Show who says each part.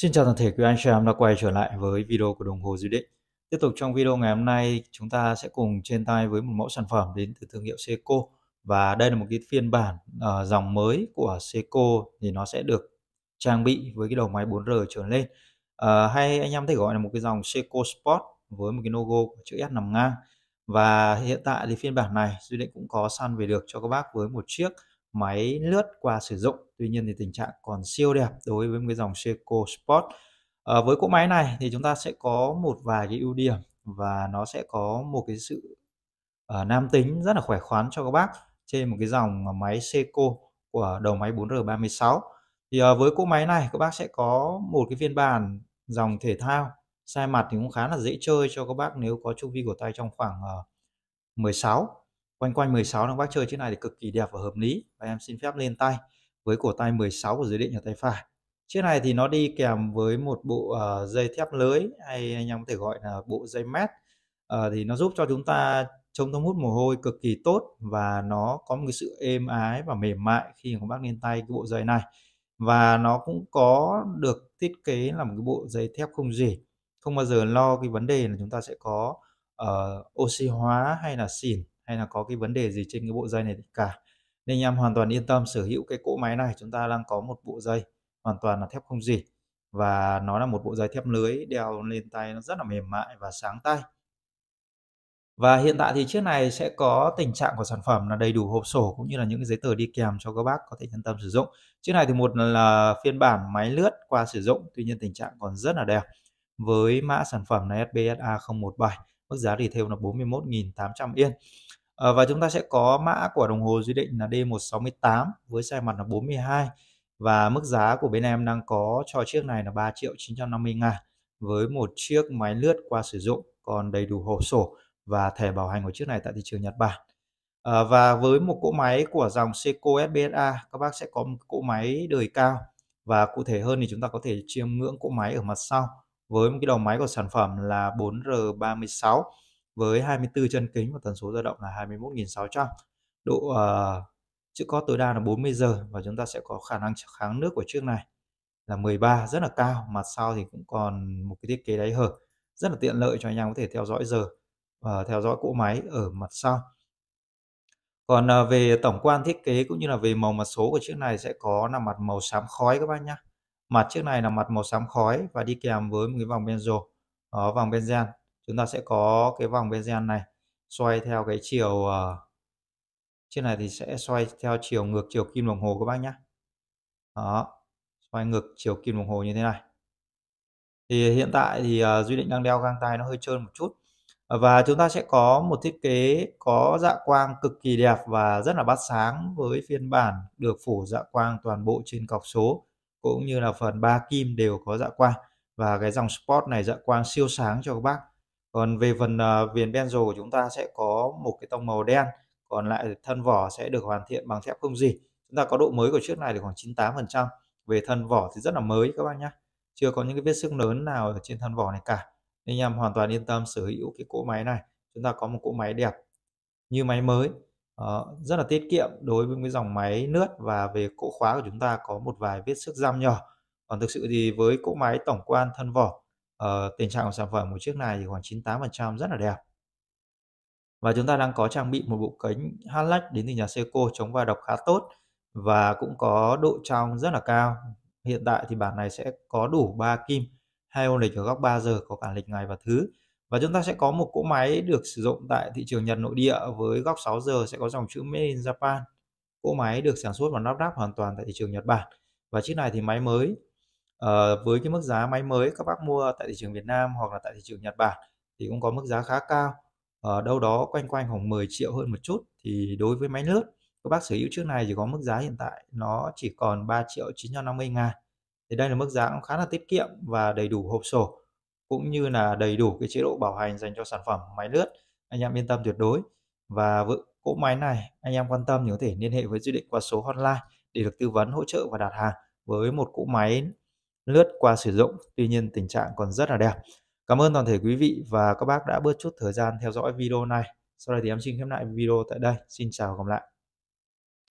Speaker 1: Xin chào toàn thể quý anh chị em đã quay trở lại với video của đồng hồ dự định. Tiếp tục trong video ngày hôm nay chúng ta sẽ cùng trên tay với một mẫu sản phẩm đến từ thương hiệu Seiko và đây là một cái phiên bản uh, dòng mới của Seiko thì nó sẽ được trang bị với cái đầu máy 4R trở lên. Uh, hay anh em thấy gọi là một cái dòng Seiko Sport với một cái logo của chữ S nằm ngang và hiện tại thì phiên bản này dự định cũng có săn về được cho các bác với một chiếc máy lướt qua sử dụng tuy nhiên thì tình trạng còn siêu đẹp đối với cái dòng Seiko Sport à, với cỗ máy này thì chúng ta sẽ có một vài cái ưu điểm và nó sẽ có một cái sự uh, nam tính rất là khỏe khoắn cho các bác trên một cái dòng máy Seiko của đầu máy 4R36 thì uh, với cỗ máy này các bác sẽ có một cái phiên bản dòng thể thao sai mặt thì cũng khá là dễ chơi cho các bác nếu có chu vi của tay trong khoảng uh, 16 quanh quanh 16 đang bác chơi chiếc này thì cực kỳ đẹp và hợp lý và em xin phép lên tay với cổ tay 16 của dưới điện nhà tay phải chiếc này thì nó đi kèm với một bộ uh, dây thép lưới hay anh em có thể gọi là bộ dây mát uh, ờ, thì nó giúp cho chúng ta chống thấm hút mồ hôi cực kỳ tốt và nó có một sự êm ái và mềm mại khi các bác lên tay cái bộ dây này và nó cũng có được thiết kế là một cái bộ dây thép không gì không bao giờ lo cái vấn đề là chúng ta sẽ có uh, oxy hóa hay là xỉn hay là có cái vấn đề gì trên cái bộ dây này cả nên anh em hoàn toàn yên tâm sở hữu cái cỗ máy này chúng ta đang có một bộ dây hoàn toàn là thép không gì và nó là một bộ dây thép lưới đeo lên tay nó rất là mềm mại và sáng tay và hiện tại thì chiếc này sẽ có tình trạng của sản phẩm là đầy đủ hộp sổ cũng như là những cái giấy tờ đi kèm cho các bác có thể yên tâm sử dụng. Chiếc này thì một là phiên bản máy lướt qua sử dụng, tuy nhiên tình trạng còn rất là đẹp với mã sản phẩm là SBSA017 mức giá retail là 41.800 yên à, và chúng ta sẽ có mã của đồng hồ dự định là D168 với size mặt là 42 và mức giá của bên em đang có cho chiếc này là 3 triệu 950 ngàn với một chiếc máy lướt qua sử dụng còn đầy đủ hồ sổ và thẻ bảo hành của chiếc này tại thị trường Nhật Bản à, và với một cỗ máy của dòng Seiko SBSA các bác sẽ có một cỗ máy đời cao và cụ thể hơn thì chúng ta có thể chiêm ngưỡng cỗ máy ở mặt sau với một cái đầu máy của sản phẩm là 4R36 với 24 chân kính và tần số dao động là 21.600 độ uh, chữ có tối đa là 40 giờ và chúng ta sẽ có khả năng kháng nước của chiếc này là 13 rất là cao mặt sau thì cũng còn một cái thiết kế đáy hở rất là tiện lợi cho anh em có thể theo dõi giờ và ờ, theo dõi cỗ máy ở mặt sau còn ờ, về tổng quan thiết kế cũng như là về màu mặt số của chiếc này sẽ có là mặt màu xám khói các bác nhé mặt trước này là mặt màu xám khói và đi kèm với một cái vòng benzo đó, vòng benzen chúng ta sẽ có cái vòng benzen này xoay theo cái chiều uh, ờ, trên này thì sẽ xoay theo chiều ngược chiều kim đồng hồ các bác nhé đó xoay ngược chiều kim đồng hồ như thế này thì hiện tại thì uh, duy định đang đeo găng tay nó hơi trơn một chút và chúng ta sẽ có một thiết kế có dạ quang cực kỳ đẹp và rất là bắt sáng với phiên bản được phủ dạ quang toàn bộ trên cọc số cũng như là phần ba kim đều có dạ quang và cái dòng sport này dạ quang siêu sáng cho các bác còn về phần uh, viền benzo của chúng ta sẽ có một cái tông màu đen còn lại thân vỏ sẽ được hoàn thiện bằng thép không gì chúng ta có độ mới của chiếc này thì khoảng 98% về thân vỏ thì rất là mới các bác nhé chưa có những cái vết xước lớn nào ở trên thân vỏ này cả nên em hoàn toàn yên tâm sở hữu cái cỗ máy này chúng ta có một cỗ máy đẹp như máy mới Ờ, rất là tiết kiệm đối với cái dòng máy nước và về cỗ khóa của chúng ta có một vài vết xước răm nhỏ còn thực sự thì với cỗ máy tổng quan thân vỏ uh, ờ, tình trạng của sản phẩm của chiếc này thì khoảng 98% rất là đẹp và chúng ta đang có trang bị một bộ cánh Halax đến từ nhà Seiko chống va độc khá tốt và cũng có độ trong rất là cao hiện tại thì bản này sẽ có đủ 3 kim hai ô lịch ở góc 3 giờ có cả lịch ngày và thứ và chúng ta sẽ có một cỗ máy được sử dụng tại thị trường Nhật nội địa với góc 6 giờ sẽ có dòng chữ Made in Japan cỗ máy được sản xuất và lắp ráp hoàn toàn tại thị trường Nhật Bản và chiếc này thì máy mới à, với cái mức giá máy mới các bác mua tại thị trường Việt Nam hoặc là tại thị trường Nhật Bản thì cũng có mức giá khá cao ở ờ, đâu đó quanh quanh khoảng 10 triệu hơn một chút thì đối với máy nước các bác sở hữu chiếc này chỉ có mức giá hiện tại nó chỉ còn 3 triệu 950 ngàn thì đây là mức giá cũng khá là tiết kiệm và đầy đủ hộp sổ cũng như là đầy đủ cái chế độ bảo hành dành cho sản phẩm máy lướt anh em yên tâm tuyệt đối và với cỗ máy này anh em quan tâm thì có thể liên hệ với Duy Định qua số hotline để được tư vấn hỗ trợ và đặt hàng với một cỗ máy lướt qua sử dụng tuy nhiên tình trạng còn rất là đẹp cảm ơn toàn thể quý vị và các bác đã bớt chút thời gian theo dõi video này sau đây thì em xin khép lại video tại đây xin chào và gặp lại